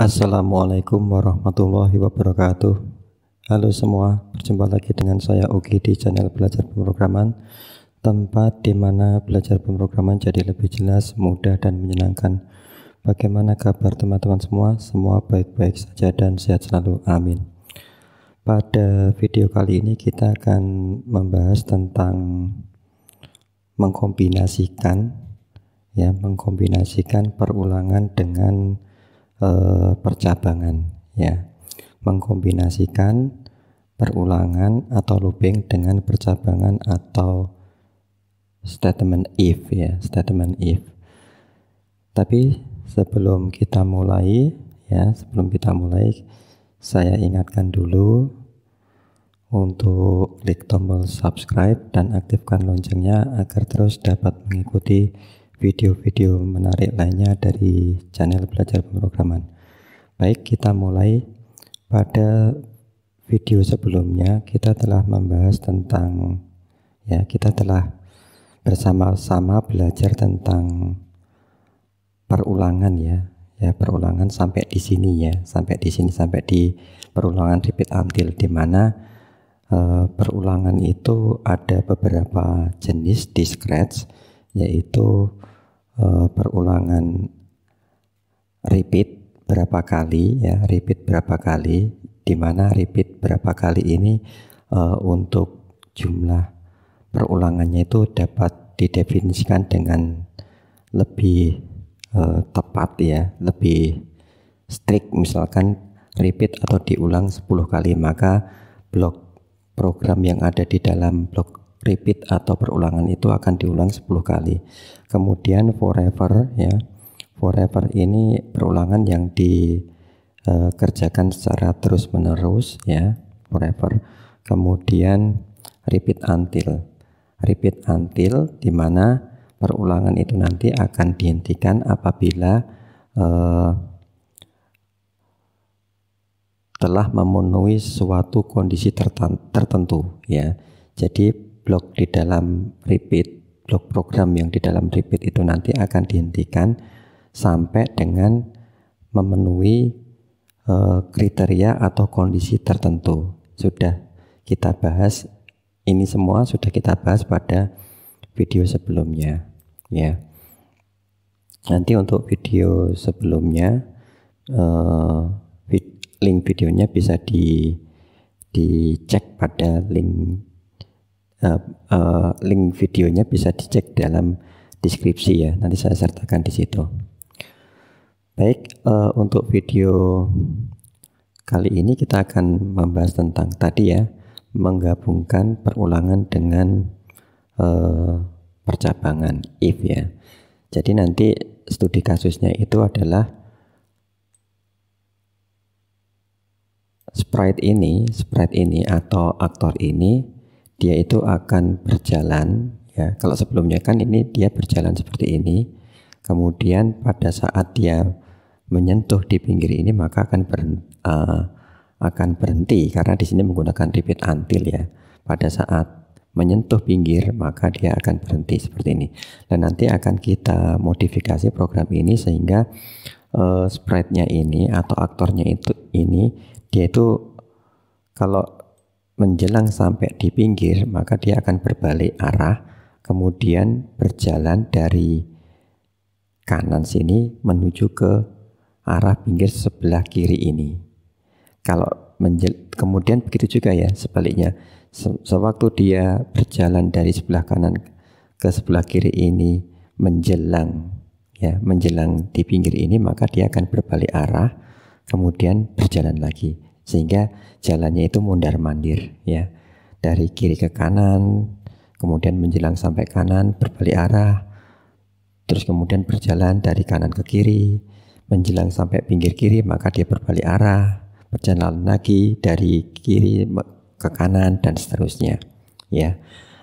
Assalamualaikum warahmatullahi wabarakatuh Halo semua, berjumpa lagi dengan saya Ugi di channel Belajar Pemrograman Tempat di mana belajar pemrograman jadi lebih jelas, mudah, dan menyenangkan Bagaimana kabar teman-teman semua? Semua baik-baik saja dan sehat selalu, amin Pada video kali ini kita akan membahas tentang mengkombinasikan ya mengkombinasikan perulangan dengan Eh, percabangan ya mengkombinasikan perulangan atau looping dengan percabangan atau statement if ya statement if tapi sebelum kita mulai ya sebelum kita mulai saya ingatkan dulu untuk klik tombol subscribe dan aktifkan loncengnya agar terus dapat mengikuti video-video menarik lainnya dari channel belajar pemrograman. Baik, kita mulai. Pada video sebelumnya kita telah membahas tentang ya, kita telah bersama-sama belajar tentang perulangan ya. Ya, perulangan sampai di sini ya, sampai di sini sampai di perulangan repeat until di mana e, perulangan itu ada beberapa jenis di Scratch yaitu Eh, perulangan repeat berapa kali ya repeat berapa kali di mana repeat berapa kali ini uh, untuk jumlah perulangannya itu dapat didefinisikan dengan lebih uh, tepat ya lebih strict misalkan repeat atau diulang 10 kali maka blok program yang ada di dalam blok repeat atau perulangan itu akan diulang 10 kali. Kemudian forever ya. Forever ini perulangan yang dikerjakan secara terus-menerus ya, forever. Kemudian repeat until. Repeat until di mana perulangan itu nanti akan dihentikan apabila eh, telah memenuhi suatu kondisi tertentu ya. Jadi blok di dalam repeat, blok program yang di dalam repeat itu nanti akan dihentikan sampai dengan memenuhi e, kriteria atau kondisi tertentu. Sudah kita bahas ini semua sudah kita bahas pada video sebelumnya, ya. Nanti untuk video sebelumnya e, link videonya bisa di dicek pada link uh, uh, link videonya bisa dicek dalam deskripsi ya. Nanti saya sertakan di situ. Baik, uh, untuk video kali ini kita akan membahas tentang tadi ya, menggabungkan perulangan dengan uh, percabangan if ya. Jadi nanti studi kasusnya itu adalah sprite ini, sprite ini atau aktor ini dia itu akan berjalan ya. Kalau sebelumnya kan ini dia berjalan seperti ini. Kemudian pada saat dia menyentuh di pinggir ini maka akan ber, uh, eh, akan berhenti karena di sini menggunakan repeat until ya. Pada saat menyentuh pinggir maka dia akan berhenti seperti ini dan nanti akan kita modifikasi program ini sehingga uh, spreadnya ini atau aktornya itu ini dia itu kalau menjelang sampai di pinggir, maka dia akan berbalik arah, kemudian berjalan dari kanan sini menuju ke arah pinggir sebelah kiri ini. Kalau menjel, kemudian begitu juga ya sebaliknya, Se sewaktu dia berjalan dari sebelah kanan ke sebelah kiri ini menjelang ya menjelang di pinggir ini maka dia akan berbalik arah kemudian berjalan lagi sehingga jalannya itu mundar mandir ya dari kiri ke kanan kemudian menjelang sampai kanan berbalik arah terus kemudian berjalan dari kanan ke kiri menjelang sampai pinggir kiri maka dia berbalik arah berjalan lagi dari kiri ke kanan dan seterusnya ya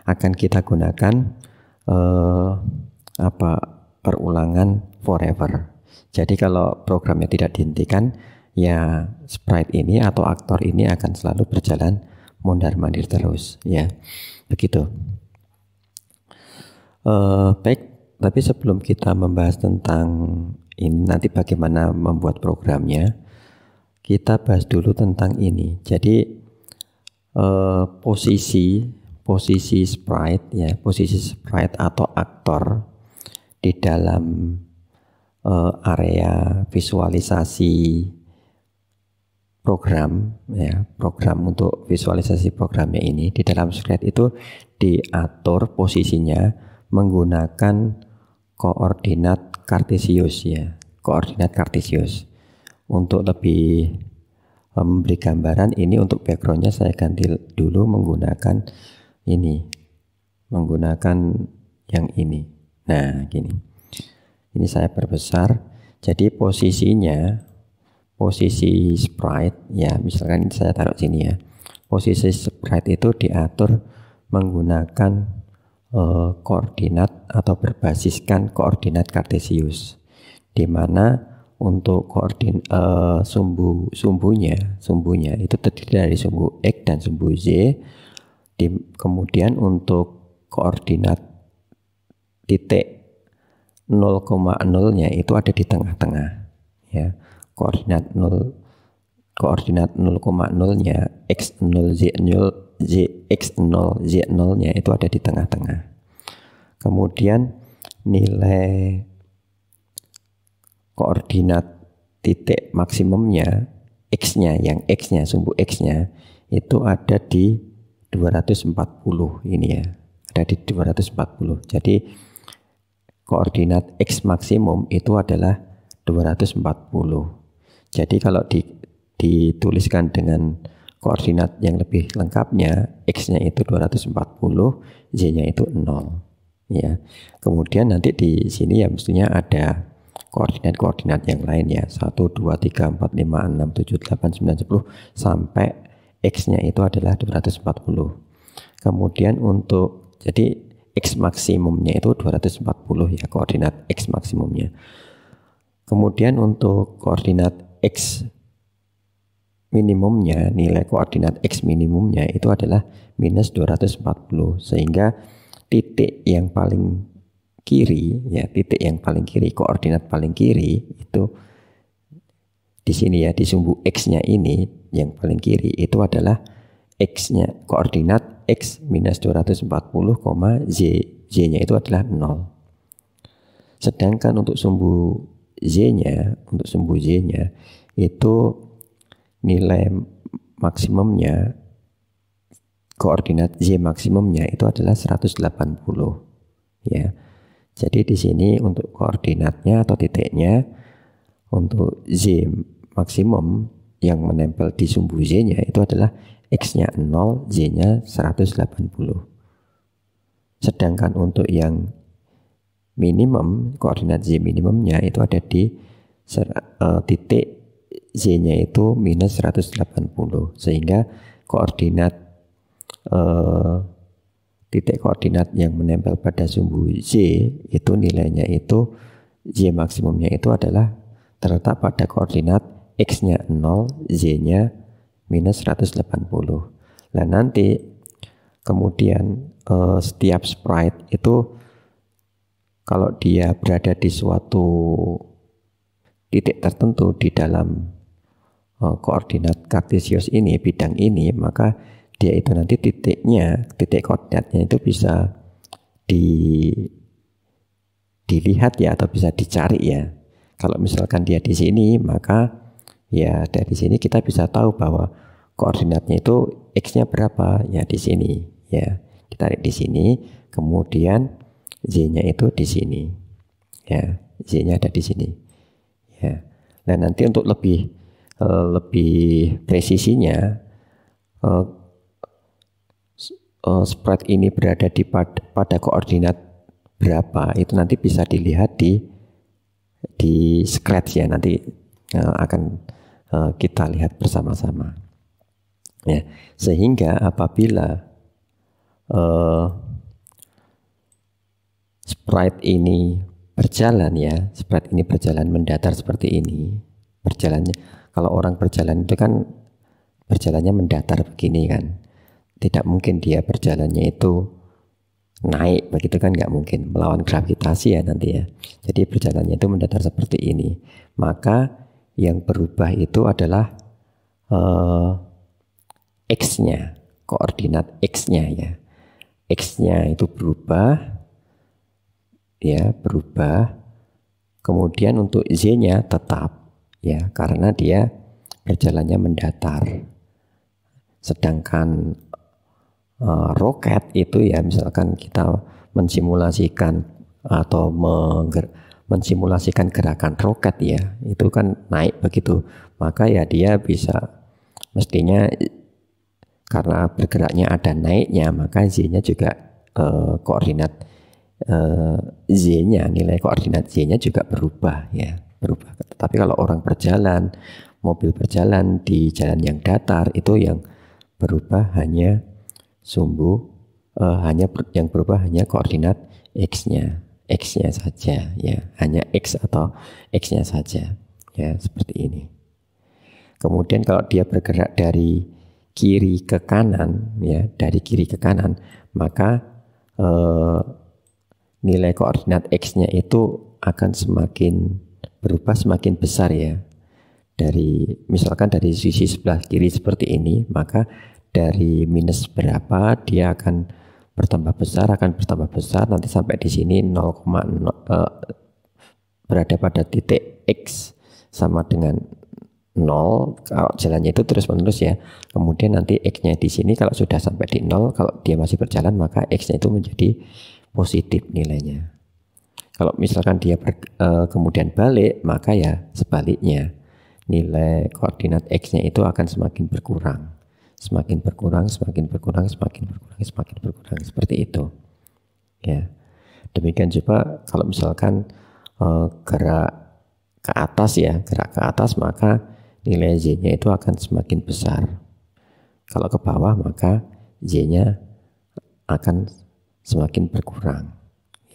akan kita gunakan eh, apa perulangan forever. Jadi kalau programnya tidak dihentikan, ya sprite ini atau aktor ini akan selalu berjalan mondar-mandir terus ya. Begitu. Uh, baik, tapi sebelum kita membahas tentang ini nanti bagaimana membuat programnya, kita bahas dulu tentang ini. Jadi eh, posisi posisi sprite ya, posisi sprite atau aktor di dalam eh, area visualisasi program ya program untuk visualisasi programnya ini di dalam slide itu diatur posisinya menggunakan koordinat kartesius ya koordinat kartesius untuk lebih eh, memberi gambaran ini untuk backgroundnya saya ganti dulu menggunakan ini menggunakan yang ini nah gini ini saya perbesar jadi posisinya posisi sprite ya misalkan saya taruh sini ya posisi sprite itu diatur menggunakan uh, koordinat atau berbasiskan koordinat kartesius di mana untuk koordin uh, sumbu sumbunya sumbunya itu terdiri dari sumbu x dan sumbu z. di, kemudian untuk koordinat titik 0,0 nya itu ada di tengah-tengah ya koordinat 0 koordinat 0,0 nya x0 z0 z x0 z0 nya itu ada di tengah-tengah kemudian nilai koordinat titik maksimumnya x-nya yang x-nya sumbu x-nya itu ada di 240 ini ya ada di 240 jadi koordinat x maksimum itu adalah 240 jadi kalau di, dituliskan dengan koordinat yang lebih lengkapnya, x-nya itu 240, y-nya itu 0. Ya. Kemudian nanti di sini ya mestinya ada koordinat-koordinat yang lain ya. 1 2 3 4 5 6 7 8 9 10 sampai x-nya itu adalah 240. Kemudian untuk jadi x maksimumnya itu 240 ya koordinat x maksimumnya. Kemudian untuk koordinat X minimumnya, nilai koordinat X minimumnya itu adalah minus 240. Sehingga titik yang paling kiri, ya titik yang paling kiri, koordinat paling kiri itu di sini ya, di sumbu X-nya ini yang paling kiri itu adalah X-nya, koordinat X minus 240, Z. Z-nya itu adalah 0. Sedangkan untuk sumbu Z-nya, untuk sumbu Z-nya, itu nilai maksimumnya, koordinat Z maksimumnya itu adalah 180. Ya. Jadi di sini untuk koordinatnya atau titiknya, untuk Z maksimum yang menempel di sumbu Z-nya itu adalah X-nya 0, Z-nya 180. Sedangkan untuk yang minimum koordinat z minimumnya itu ada di uh, titik z-nya itu minus 180 sehingga koordinat uh, titik koordinat yang menempel pada sumbu z itu nilainya itu z maksimumnya itu adalah terletak pada koordinat x-nya 0 z-nya minus 180 nah nanti kemudian uh, setiap sprite itu kalau dia berada di suatu titik tertentu di dalam uh, koordinat kartesius ini, bidang ini, maka dia itu nanti titiknya, titik koordinatnya itu bisa di dilihat ya atau bisa dicari ya. Kalau misalkan dia di sini, maka ya dari sini kita bisa tahu bahwa koordinatnya itu x-nya berapa ya di sini ya. Ditarik di sini, kemudian Z-nya itu di sini. Ya, Z-nya ada di sini. Ya. Nah, nanti untuk lebih eh, lebih presisinya uh, uh, spread ini berada di pad pada koordinat berapa itu nanti bisa dilihat di di scratch ya nanti uh, akan uh, kita lihat bersama-sama ya sehingga apabila uh, sprite ini berjalan ya, sprite ini berjalan mendatar seperti ini. Berjalannya kalau orang berjalan itu kan berjalannya mendatar begini kan. Tidak mungkin dia berjalannya itu naik begitu kan nggak mungkin melawan gravitasi ya nanti ya. Jadi berjalannya itu mendatar seperti ini. Maka yang berubah itu adalah uh, x-nya, koordinat x-nya ya. X-nya itu berubah ya berubah. Kemudian untuk z-nya tetap ya karena dia berjalannya mendatar. Sedangkan uh, roket itu ya misalkan kita mensimulasikan atau mengger mensimulasikan gerakan roket ya itu kan naik begitu maka ya dia bisa mestinya karena bergeraknya ada naiknya maka z-nya juga uh, koordinat uh, z-nya nilai koordinat z-nya juga berubah ya berubah. Tapi kalau orang berjalan, mobil berjalan di jalan yang datar itu yang berubah hanya sumbu uh, hanya ber, yang berubah hanya koordinat x-nya x-nya saja ya hanya x atau x-nya saja ya seperti ini. Kemudian kalau dia bergerak dari kiri ke kanan ya dari kiri ke kanan maka eh, nilai koordinat X-nya itu akan semakin berubah semakin besar ya. Dari misalkan dari sisi sebelah kiri seperti ini, maka dari minus berapa dia akan bertambah besar, akan bertambah besar nanti sampai di sini 0,0 eh, berada pada titik X sama dengan 0 kalau jalannya itu terus menerus ya kemudian nanti X nya di sini kalau sudah sampai di 0 kalau dia masih berjalan maka X nya itu menjadi positif nilainya. Kalau misalkan dia ber, e, eh, kemudian balik, maka ya sebaliknya nilai koordinat x-nya itu akan semakin berkurang, semakin berkurang, semakin berkurang, semakin berkurang, semakin berkurang seperti itu. Ya, demikian juga kalau misalkan e, gerak ke atas ya, gerak ke atas maka nilai z-nya itu akan semakin besar. Kalau ke bawah maka z-nya akan semakin berkurang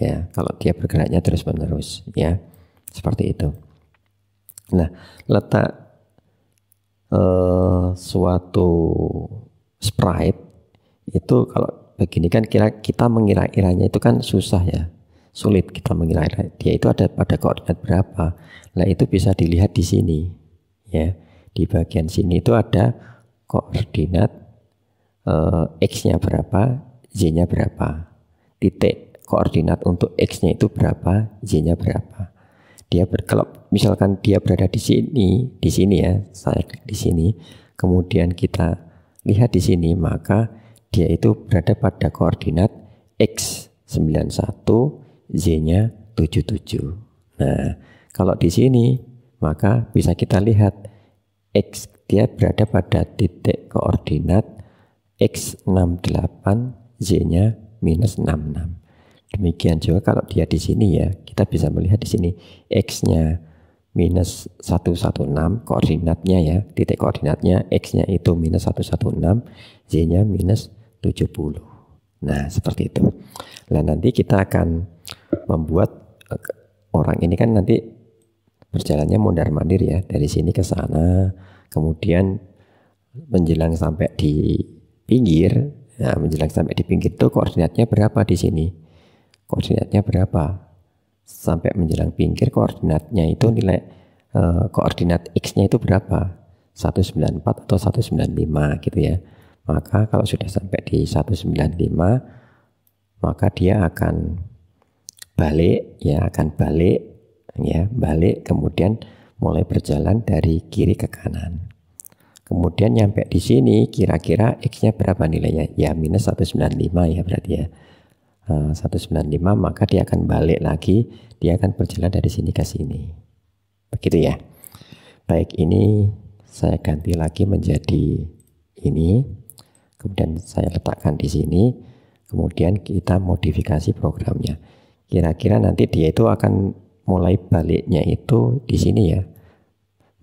ya kalau dia bergeraknya terus menerus ya seperti itu nah letak eh, suatu sprite itu kalau begini kan kira kita mengira-iranya itu kan susah ya sulit kita mengira dia itu ada pada koordinat berapa lah itu bisa dilihat di sini ya di bagian sini itu ada koordinat eh, x-nya berapa z nya berapa titik koordinat untuk X-nya itu berapa, Y-nya berapa. Dia ber, misalkan dia berada di sini, di sini ya, saya klik di sini, kemudian kita lihat di sini, maka dia itu berada pada koordinat X 91, z nya 77. Nah, kalau di sini, maka bisa kita lihat X dia berada pada titik koordinat X68, z nya minus 66. Demikian juga kalau dia di sini ya, kita bisa melihat di sini X-nya minus 116 koordinatnya ya, titik koordinatnya X-nya itu minus 116, Z-nya minus 70. Nah seperti itu. Nah nanti kita akan membuat eh, orang ini kan nanti berjalannya mondar mandir ya dari sini ke sana kemudian menjelang sampai di pinggir Nah, menjelang sampai di pinggir itu koordinatnya berapa di sini? Koordinatnya berapa? Sampai menjelang pinggir koordinatnya itu nilai eh, koordinat x-nya itu berapa? 194 atau 195 gitu ya. Maka kalau sudah sampai di 195 maka dia akan balik ya akan balik ya balik kemudian mulai berjalan dari kiri ke kanan Kemudian nyampe di sini kira-kira X-nya berapa nilainya? Ya minus 195 ya berarti ya. 195 eh, maka dia akan balik lagi, dia akan berjalan dari sini ke sini. Begitu ya. Baik ini saya ganti lagi menjadi ini. Kemudian saya letakkan di sini. Kemudian kita modifikasi programnya. Kira-kira nanti dia itu akan mulai baliknya itu di sini ya.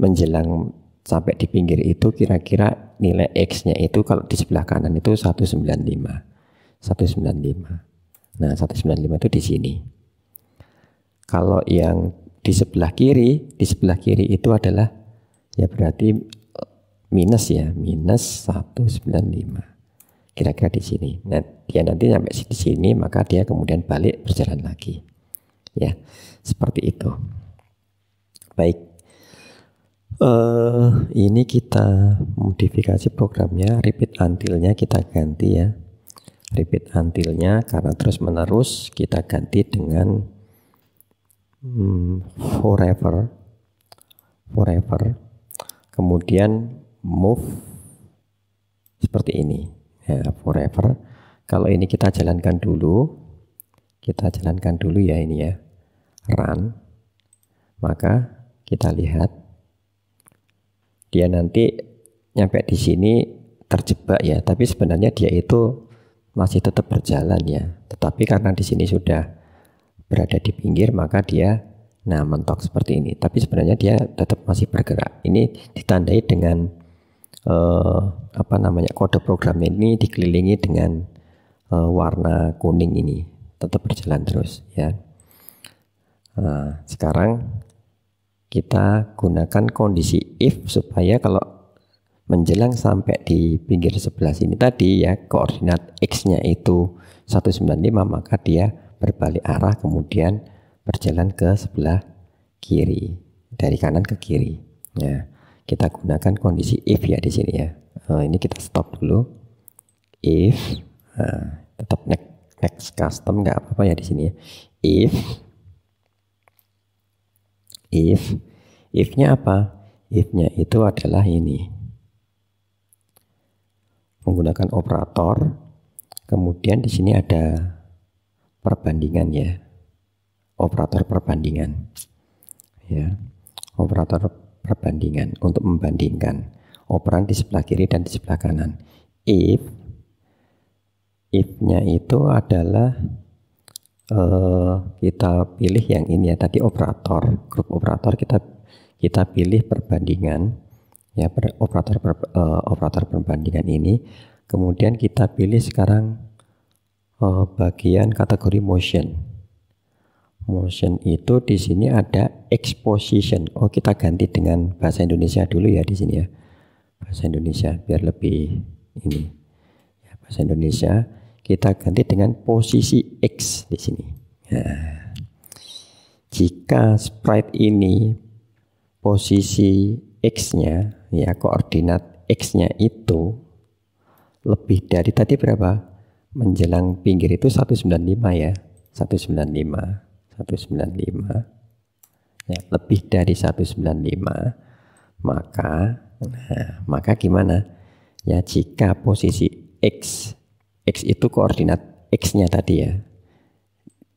Menjelang sampai di pinggir itu kira-kira nilai X-nya itu kalau di sebelah kanan itu 195. 195. Nah, 195 itu di sini. Kalau yang di sebelah kiri, di sebelah kiri itu adalah ya berarti eh, minus ya, minus 195. Kira-kira di sini. Nah, dia nanti sampai di sini maka dia kemudian balik berjalan lagi. Ya, seperti itu. Baik. Uh, ini kita modifikasi programnya, repeat until-nya kita ganti ya. Repeat until-nya karena terus menerus kita ganti dengan hmm, forever, forever. Kemudian move seperti ini, ya, forever. Kalau ini kita jalankan dulu, kita jalankan dulu ya ini ya, run. Maka kita lihat dia nanti nyampe di sini terjebak ya, tapi sebenarnya dia itu masih tetap berjalan ya. Tetapi karena di sini sudah berada di pinggir, maka dia nah mentok seperti ini. Tapi sebenarnya dia tetap masih bergerak. Ini ditandai dengan eh, apa namanya kode program ini dikelilingi dengan eh, warna kuning ini, tetap berjalan terus ya. Nah, sekarang kita gunakan kondisi if supaya kalau menjelang sampai di pinggir sebelah sini tadi ya koordinat x-nya itu 195 maka dia berbalik arah kemudian berjalan ke sebelah kiri dari kanan ke kiri. ya kita gunakan kondisi if ya di sini ya. Nah, ini kita stop dulu. If nah, tetap next, next custom nggak apa-apa ya di sini ya. If if. If-nya apa? If-nya itu adalah ini. Menggunakan operator, kemudian di sini ada perbandingan ya. Operator perbandingan. Ya. Operator perbandingan untuk membandingkan operan di sebelah kiri dan di sebelah kanan. If if-nya itu adalah Eh, kita pilih yang ini ya tadi operator grup operator kita kita pilih perbandingan ya per, operator per, uh, operator perbandingan ini kemudian kita pilih sekarang uh, bagian kategori motion motion itu di sini ada exposition oh kita ganti dengan bahasa Indonesia dulu ya di sini ya bahasa Indonesia biar lebih ini ya, bahasa Indonesia kita ganti dengan posisi X di sini. Nah, jika sprite ini posisi X-nya, ya koordinat X-nya itu lebih dari tadi berapa? Menjelang pinggir itu 195 ya. 195, 195. Ya, lebih dari 195, maka nah, maka gimana? Ya, jika posisi X X itu koordinat X-nya tadi ya.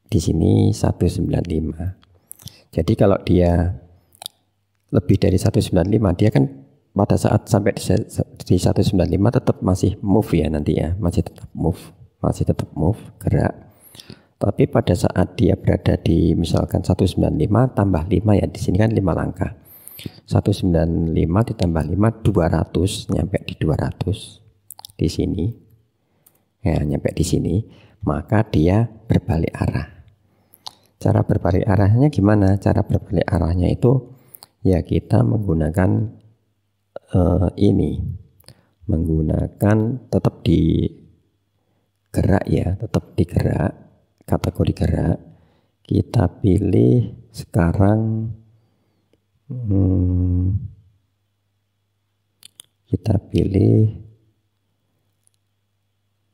Di sini 195. Jadi kalau dia lebih dari 195, dia kan pada saat sampai di 195 tetap masih move ya nanti ya. Masih tetap move, masih tetap move, gerak. Tapi pada saat dia berada di misalkan 195 tambah 5 ya di sini kan 5 langkah. 195 ditambah 5 200 nyampe di 200 di sini ya nyampe di sini, maka dia berbalik arah. Cara berbalik arahnya gimana? Cara berbalik arahnya itu ya kita menggunakan uh, ini, menggunakan tetap di gerak ya, tetap di gerak, kategori gerak. Kita pilih sekarang hmm, kita pilih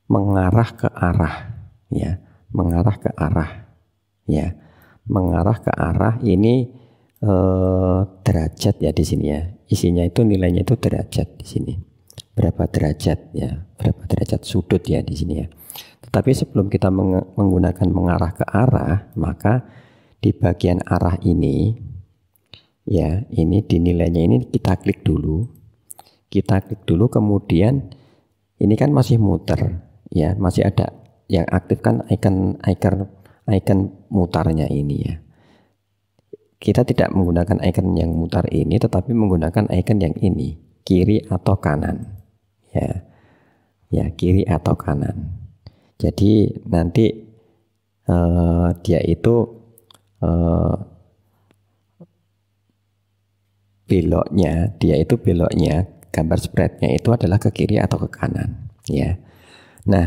mengarah ke arah ya mengarah ke arah ya mengarah ke arah ini eh, derajat ya di sini ya isinya itu nilainya itu derajat di sini berapa derajat ya berapa derajat sudut ya di sini ya tetapi sebelum kita menggunakan mengarah ke arah maka di bagian arah ini ya ini dinilainya ini kita klik dulu kita klik dulu kemudian ini kan masih muter ya masih ada yang aktif kan icon icon icon mutarnya ini ya kita tidak menggunakan icon yang mutar ini tetapi menggunakan icon yang ini kiri atau kanan ya ya kiri atau kanan jadi nanti eh, dia itu eh, beloknya dia itu beloknya gambar spreadnya itu adalah ke kiri atau ke kanan ya Nah,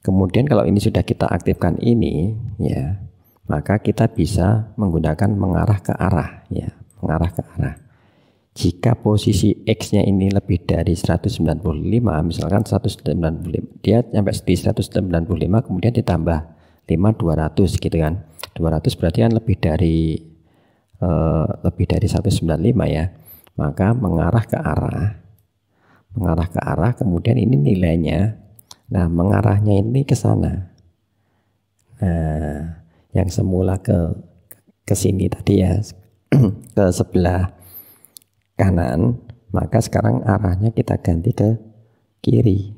kemudian kalau ini sudah kita aktifkan ini, ya, maka kita bisa menggunakan mengarah ke arah, ya, mengarah ke arah. Jika posisi X-nya ini lebih dari 195, misalkan 195, dia sampai di 195 kemudian ditambah 5 200 gitu kan. 200 berarti kan lebih dari eh, lebih dari 195 ya. Maka mengarah ke arah mengarah ke arah kemudian ini nilainya Nah, mengarahnya ini ke sana. Nah, yang semula ke ke sini tadi ya, ke sebelah kanan, maka sekarang arahnya kita ganti ke kiri.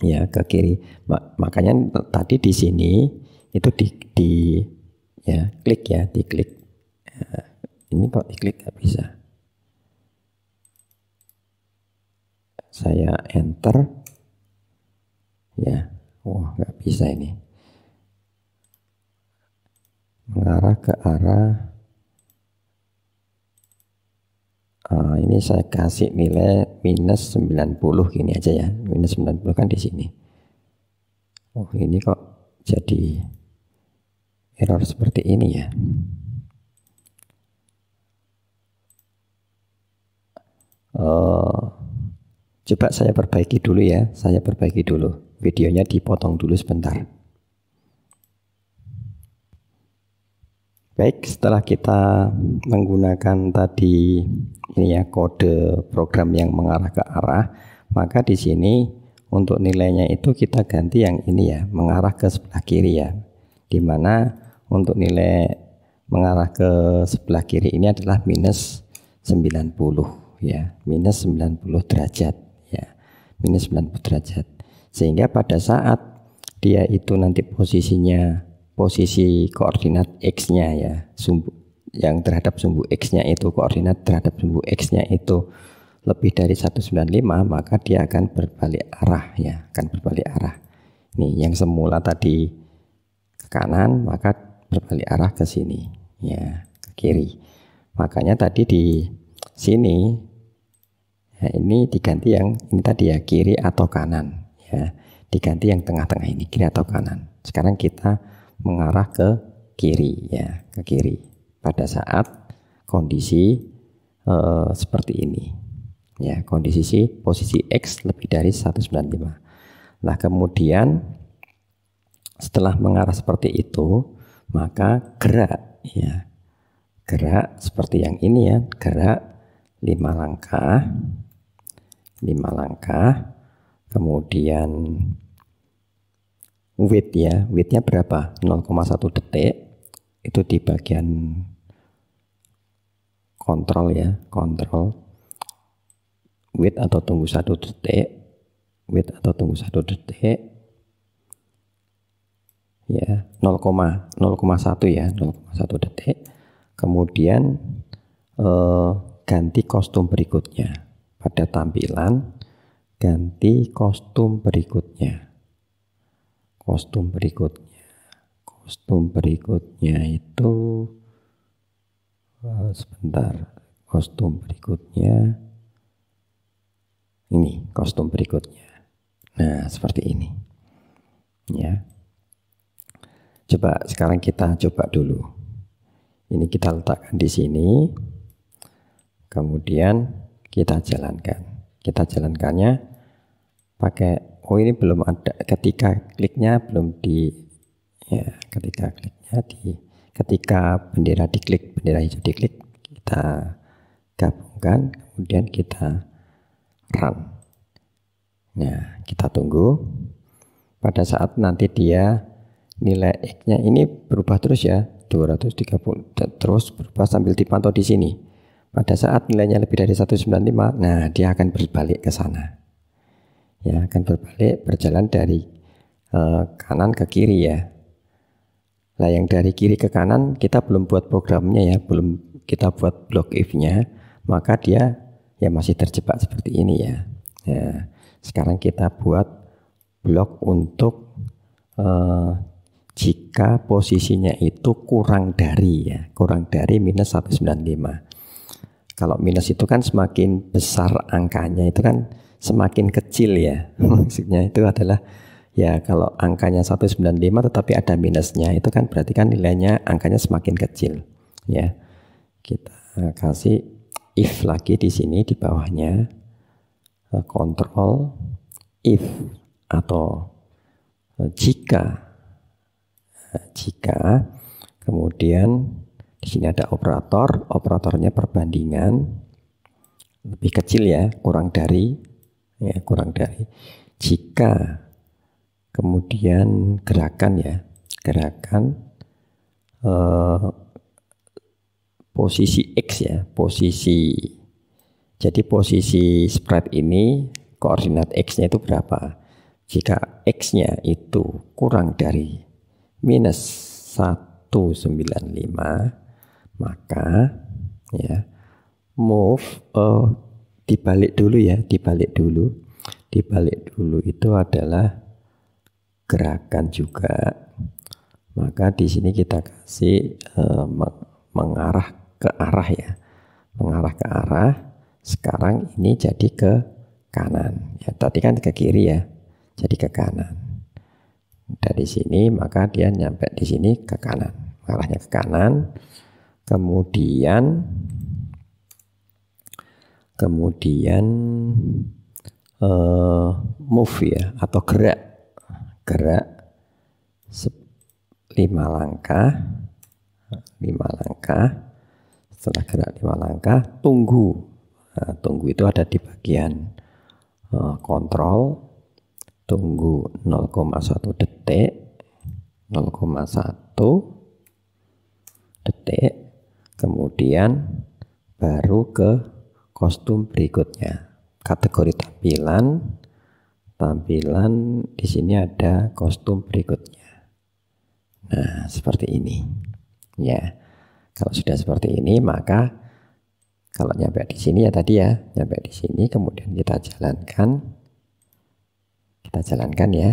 Ya, ke kiri. Makanya tadi di sini itu di, di ya, klik ya, diklik. Eh, ini kok diklik nggak bisa. Saya enter ya wah nggak bisa ini mengarah ke arah uh, ini saya kasih nilai minus 90 gini aja ya minus 90 kan di sini oh ini kok jadi error seperti ini ya uh, coba saya perbaiki dulu ya saya perbaiki dulu videonya dipotong dulu sebentar. Baik, setelah kita menggunakan tadi ini ya kode program yang mengarah ke arah, maka di sini untuk nilainya itu kita ganti yang ini ya, mengarah ke sebelah kiri ya. Di mana untuk nilai mengarah ke sebelah kiri ini adalah minus 90 ya, minus 90 derajat ya, minus 90 derajat. Sehingga pada saat dia itu nanti posisinya posisi koordinat X-nya ya, sumbu yang terhadap sumbu X-nya itu koordinat terhadap sumbu X-nya itu lebih dari 195 maka dia akan berbalik arah ya, akan berbalik arah. Nih yang semula tadi ke kanan maka berbalik arah ke sini ya, ke kiri. Makanya tadi di sini ya ini diganti yang ini tadi ya kiri atau kanan ya diganti yang tengah-tengah ini kiri atau kanan. Sekarang kita mengarah ke kiri ya, ke kiri pada saat kondisi e, seperti ini. Ya, kondisi si posisi X lebih dari 195. Nah, kemudian setelah mengarah seperti itu, maka gerak ya. Gerak seperti yang ini ya, gerak lima langkah lima langkah kemudian width ya, widthnya berapa? 0,1 detik itu di bagian kontrol ya, kontrol width atau tunggu satu detik, width atau tunggu satu detik ya 0,0,1 ya 0,1 detik kemudian eh, ganti kostum berikutnya pada tampilan ganti kostum berikutnya. Kostum berikutnya. Kostum berikutnya itu uh, sebentar. Kostum berikutnya ini kostum berikutnya. Nah, seperti ini. Ya. Coba sekarang kita coba dulu. Ini kita letakkan di sini. Kemudian kita jalankan kita jalankannya pakai oh ini belum ada ketika kliknya belum di ya ketika kliknya di ketika bendera diklik bendera hijau diklik kita gabungkan kemudian kita run nah kita tunggu pada saat nanti dia nilai x nya ini berubah terus ya 230 terus berubah sambil dipantau di sini pada saat nilainya lebih dari 195, nah dia akan berbalik ke sana. Ya, akan berbalik berjalan dari eh, kanan ke kiri ya. Nah, yang dari kiri ke kanan kita belum buat programnya ya, belum kita buat block if-nya, maka dia ya masih terjebak seperti ini ya. ya sekarang kita buat blok untuk eh, jika posisinya itu kurang dari ya, kurang dari minus 195. Kalau minus itu kan semakin besar angkanya itu kan semakin kecil ya. Maksudnya itu adalah ya kalau angkanya 195 tetapi ada minusnya itu kan berarti kan nilainya angkanya semakin kecil ya. Kita eh, kasih if lagi di sini di bawahnya eh, kontrol if atau eh, jika jika kemudian di sini ada operator, operatornya perbandingan lebih kecil ya, kurang dari ya, kurang dari jika kemudian gerakan ya, gerakan eh, posisi X ya, posisi jadi posisi spread ini koordinat X-nya itu berapa? Jika X-nya itu kurang dari minus 195 maka ya move uh, dibalik dulu ya, dibalik dulu. Dibalik dulu itu adalah gerakan juga. Maka di sini kita kasih uh, mengarah ke arah ya. Mengarah ke arah. Sekarang ini jadi ke kanan. Ya, tadi kan ke kiri ya. Jadi ke kanan. Dari sini maka dia nyampe di sini ke kanan. Arahnya ke kanan kemudian kemudian uh, move ya atau gerak gerak lima langkah lima langkah setelah gerak lima langkah tunggu nah, tunggu itu ada di bagian uh, kontrol tunggu 0,1 detik 0,1 detik kemudian baru ke kostum berikutnya. Kategori tampilan, tampilan di sini ada kostum berikutnya. Nah, seperti ini. Ya. Kalau sudah seperti ini, maka kalau nyampe di sini ya tadi ya, nyampe di sini kemudian kita jalankan. Kita jalankan ya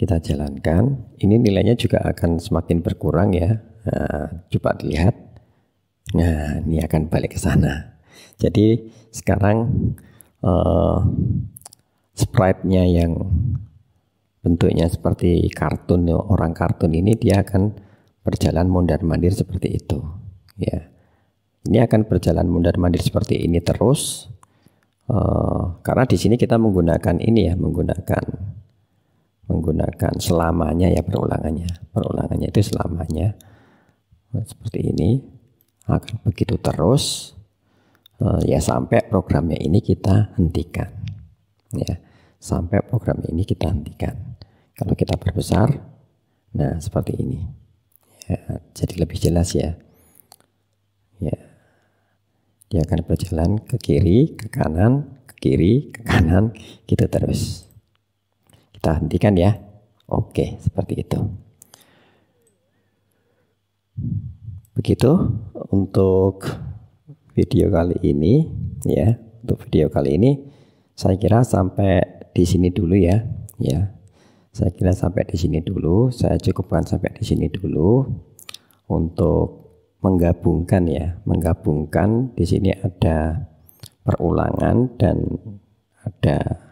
kita jalankan, ini nilainya juga akan semakin berkurang ya. Nah, coba dilihat. Nah, ini akan balik ke sana. Jadi sekarang uh, eh, sprite-nya yang bentuknya seperti kartun orang kartun ini dia akan berjalan mondar mandir seperti itu ya ini akan berjalan mondar mandir seperti ini terus uh, karena di sini kita menggunakan ini ya menggunakan menggunakan selamanya ya perulangannya perulangannya itu selamanya seperti ini akan begitu terus eh, ya sampai programnya ini kita hentikan ya sampai program ini kita hentikan kalau kita berbesar nah seperti ini ya, jadi lebih jelas ya ya dia akan berjalan ke kiri ke kanan ke kiri ke kanan gitu terus kita hentikan ya. Oke, seperti itu. Begitu untuk video kali ini ya. Untuk video kali ini saya kira sampai di sini dulu ya. Ya. Saya kira sampai di sini dulu, saya cukupkan sampai di sini dulu untuk menggabungkan ya, menggabungkan di sini ada perulangan dan ada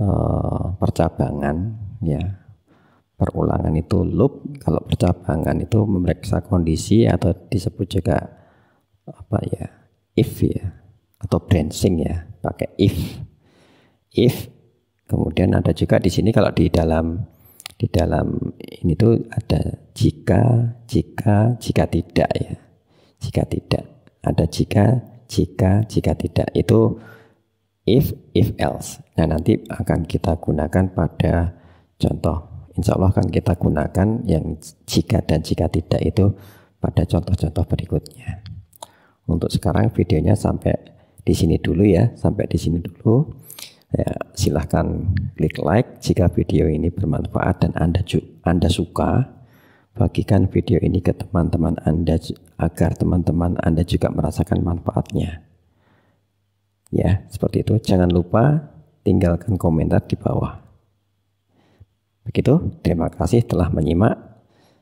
Eh, percabangan ya perulangan itu loop kalau percabangan itu memeriksa kondisi atau disebut juga apa ya if ya atau branching ya pakai if if kemudian ada juga di sini kalau di dalam di dalam ini tuh ada jika jika jika tidak ya jika tidak ada jika jika jika tidak itu if, if else. Nah nanti akan kita gunakan pada contoh. Insya Allah akan kita gunakan yang jika dan jika tidak itu pada contoh-contoh berikutnya. Untuk sekarang videonya sampai di sini dulu ya, sampai di sini dulu. Ya, silahkan klik like jika video ini bermanfaat dan Anda, Anda suka. Bagikan video ini ke teman-teman Anda agar teman-teman Anda juga merasakan manfaatnya. Ya, seperti itu. Jangan lupa tinggalkan komentar di bawah. Begitu, terima kasih telah menyimak.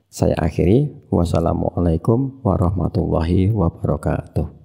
Saya akhiri, wassalamualaikum warahmatullahi wabarakatuh.